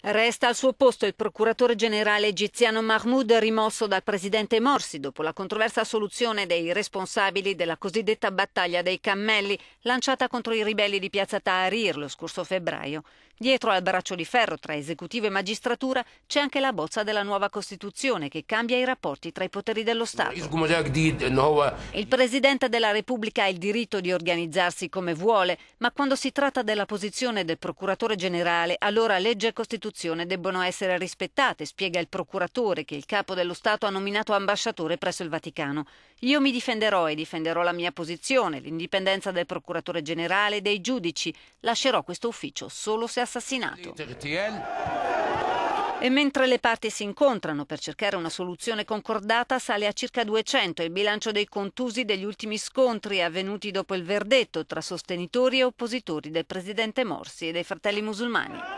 Resta al suo posto il procuratore generale egiziano Mahmoud rimosso dal presidente Morsi dopo la controversa soluzione dei responsabili della cosiddetta battaglia dei cammelli lanciata contro i ribelli di piazza Tahrir lo scorso febbraio. Dietro al braccio di ferro tra esecutivo e magistratura c'è anche la bozza della nuova Costituzione che cambia i rapporti tra i poteri dello Stato. Il Presidente della Repubblica ha il diritto di organizzarsi come vuole, ma quando si tratta della posizione del Procuratore Generale, allora legge e Costituzione debbono essere rispettate, spiega il Procuratore che il Capo dello Stato ha nominato ambasciatore presso il Vaticano. Io mi difenderò e difenderò la mia posizione, l'indipendenza del Procuratore Generale e dei giudici. Lascerò questo ufficio solo se ha assassinato. E mentre le parti si incontrano per cercare una soluzione concordata, sale a circa 200 il bilancio dei contusi degli ultimi scontri avvenuti dopo il verdetto tra sostenitori e oppositori del presidente Morsi e dei fratelli musulmani.